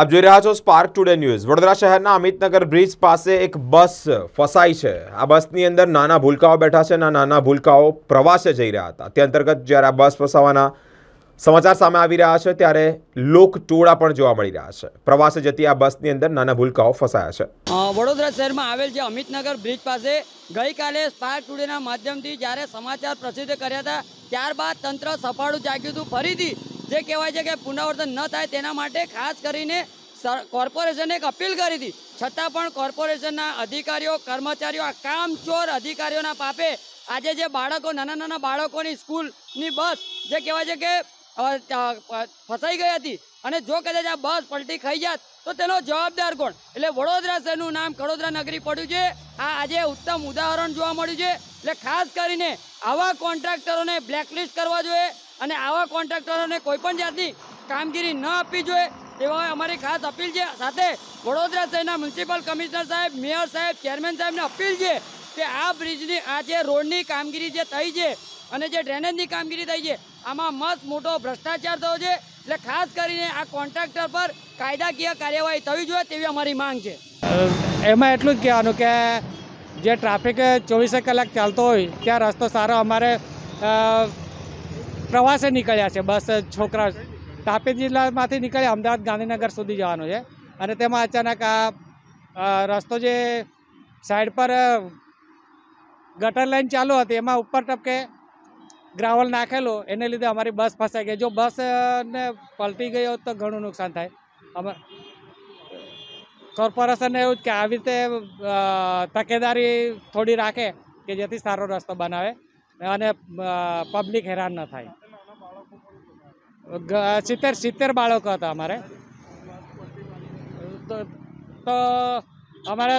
આપ જોઈ રહ્યા છો સ્પાર્ક ટુડે ન્યૂઝ વડોદરા શહેરના અમિતનગર બ્રિજ પાસે એક બસ ફસાઈ છે આ બસની અંદર નાના ભૂલકાઓ બેઠા છે અને નાના ભૂલકાઓ પ્રવાસે જઈ રહ્યા હતા તે અંતર્ગત જ્યારે આ બસ ફસાવાના સમાચાર સામે આવી રહ્યા છે ત્યારે લોક ટોળા પણ જોવા મળી રહ્યા છે પ્રવાસે જતી આ બસની અંદર નાના ભૂલકાઓ ફસાયા છે વડોદરા શહેરમાં આવેલ છે અમિતનગર બ્રિજ પાસે ગઈકાલે સ્પાર્ક ટુડેના માધ્યમથી જ્યારે સમાચાર પ્રસિદ્ધ કર્યા હતા ત્યારબાદ તંત્ર સફાળું જાગ્યું હતું ફરીથી જે કહેવાય છે કે પુનરાવર્તન ન થાય તેના માટે ખાસ કરીને કોર્પોરેશને એક અપીલ કરી હતી છતાં પણ કોર્પોરેશનના અધિકારીઓ કર્મચારીઓ આ કામચોર અધિકારીઓના પાપે આજે જે બાળકો નાના નાના બાળકોની સ્કૂલની બસ જે કહેવાય છે કે ફસાઈ ગઈ હતી અને જો કદાચ આ બસ પલટી ખાઈ જાત તો તેનો જવાબદાર કોણ એટલે વડોદરા શહેરનું નામ વડોદરા નગરી પડ્યું છે આ આજે ઉત્તમ ઉદાહરણ જોવા મળ્યું છે એટલે ખાસ કરીને આવા કોન્ટ્રાક્ટરોને બ્લેકલિસ્ટ કરવા જોઈએ અને આવા કોન્ટ્રાક્ટરોને કોઈપણ જાતની કામગીરી ન આપવી જોઈએ એવા અમારી ખાસ અપીલ છે સાથે વડોદરા શહેરના મ્યુનિસિપલ કમિશનર સાહેબ મેયર સાહેબ ચેરમેન સાહેબને અપીલ છે કે આ બ્રિજની આ જે રોડની કામગીરી જે થઈ છે અને જે ડ્રેનેજની કામગીરી થઈ છે આમાં મસ્ત મોટો ભ્રષ્ટાચાર થયો છે એટલે ખાસ કરીને આ કોન્ટ્રાક્ટર પર કાયદાકીય કાર્યવાહી થવી જોઈએ તેવી અમારી માંગ છે એમાં એટલું જ કહેવાનું કે જે ટ્રાફિક ચોવીસે કલાક ચાલતો હોય ત્યાં રસ્તો સારો અમારે પ્રવાસે નીકળ્યા છે બસ છોકરા તાપી જિલ્લામાંથી નીકળ્યા અમદાવાદ ગાંધીનગર સુધી જવાનું છે અને તેમાં અચાનક આ રસ્તો જે સાઈડ પર ગટર લાઈન ચાલુ હતી એમાં ઉપર ટપકે ગ્રાવલ નાખેલો એને લીધે અમારી બસ ફસાઈ ગઈ જો બસને પલટી ગઈ હોત તો ઘણું નુકસાન થાય અમે કોર્પોરેશનને એવું જ કે આવી રીતે તકેદારી થોડી રાખે કે જેથી સારો રસ્તો બનાવે અને પબ્લિક હેરાન ન થાય સિત્તેર સિત્તેર બાળકો હતા અમારે તો અમારે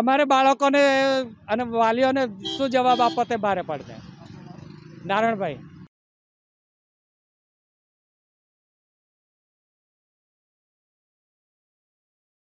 અમારે બાળકોને અને વાલીઓને શું જવાબ આપો તે ભારે પડશે નારાયણભાઈ